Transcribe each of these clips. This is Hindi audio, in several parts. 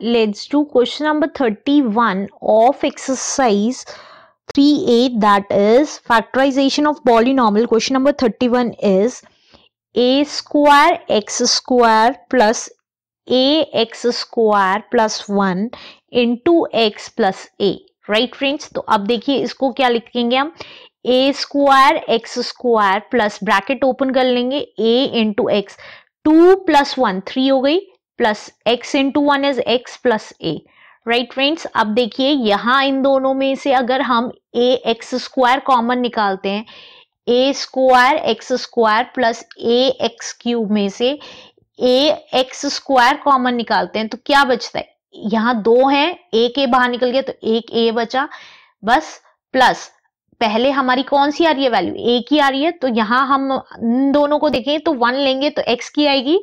leads to question number 31 of exercise 3a that is factorization of polynomial question number 31 is a square x square plus a x square plus 1 into x plus a right friends तो अब देखिए इसको क्या लिखेंगे हम a square x square plus bracket open कर लेंगे a into x two plus one three हो गई plus x into one is x plus a right friends अब देखिए यहाँ इन दोनों में से अगर हम ए एक्स स्क्वायर कॉमन निकालते हैं a square x square plus a x cube में से ए एक्स स्क्वायर कॉमन निकालते हैं तो क्या बचता है यहाँ दो हैं ए के बाहर निकल गया तो एक ए बचा बस प्लस पहले हमारी कौन सी आ रही है वैल्यू ए की आ रही है तो यहाँ हम दोनों को देखें तो वन लेंगे तो एक्स की आएगी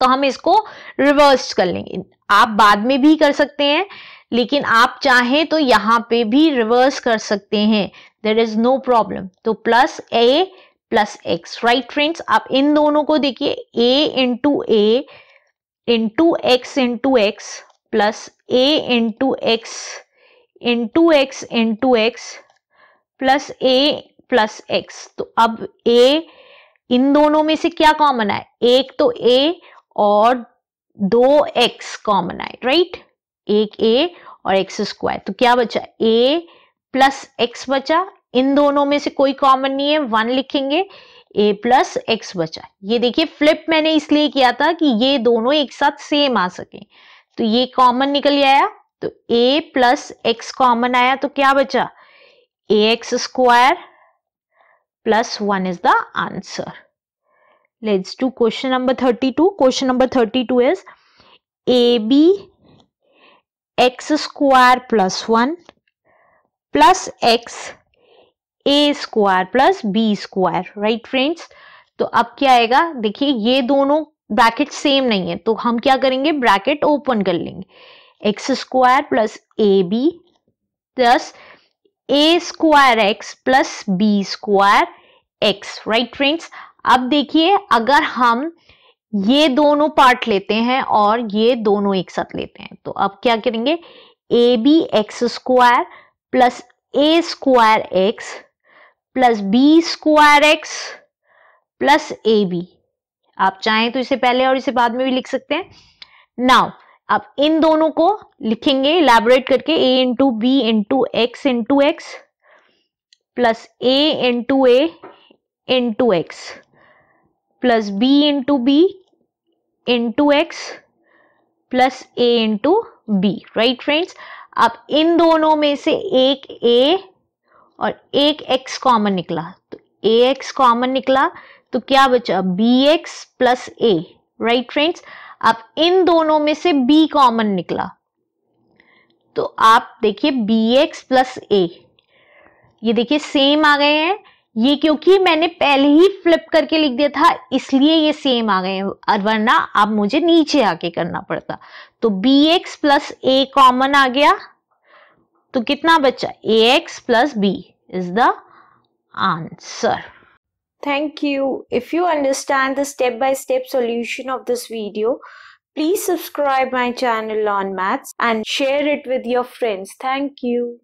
तो हम इसको रिवर्स कर लेंगे आप बाद में भी कर सकते हैं लेकिन आप चाहें तो यहां पे भी रिवर्स कर सकते हैं देर इज नो प्रॉब्लम तो plus a plus x right friends आप इन दोनों को देखिए a into a into x into x plus a into x into x into x plus a plus x तो अब ए इन दोनों में से क्या कॉमन है एक तो ए और दो एक्स कॉमन आए राइट एक ए और एक्स स्क्वायर तो क्या बचा ए प्लस एक्स बचा इन दोनों में से कोई कॉमन नहीं है वन लिखेंगे ए प्लस एक्स बचा ये देखिए फ्लिप मैंने इसलिए किया था कि ये दोनों एक साथ सेम आ सके तो ये कॉमन निकल आया तो ए प्लस एक्स कॉमन आया तो क्या बचा a x square plus one is the answer number thirty two question number thirty two is a b x square plus one plus x a square plus b square right friends तो अब क्या आएगा देखिए ये दोनों ब्रैकेट सेम नहीं है तो हम क्या करेंगे ब्रैकेट ओपन कर लेंगे x square plus a b plus a square x plus b square x right friends अब देखिए अगर हम ये दोनों पार्ट लेते हैं और ये दोनों एक साथ लेते हैं तो अब क्या करेंगे a b x square plus a square x plus b square x plus a b आप चाहें तो इसे पहले और इसे बाद में भी लिख सकते हैं नाउ अब इन दोनों को लिखेंगे इलेबोरेट करके a into b into x into x plus a into a into x plus b into b into x plus a into b right friends अब इन दोनों में से एक ए और एक एक्स कॉमन निकला तो ए एक्स कॉमन निकला तो क्या बचा b x plus a right friends अब इन दोनों में से बी कॉमन निकला तो आप देखिए बी एक्स प्लस ए ये देखिए सेम आ गए हैं ये क्योंकि मैंने पहले ही फ्लिप करके लिख दिया था इसलिए ये सेम आ गए वरना अब मुझे नीचे आके करना पड़ता तो b x plus a common आ गया तो कितना बचा a x plus b is the answer thank you if you understand the step by step solution of this video please subscribe my channel on maths and share it with your friends thank you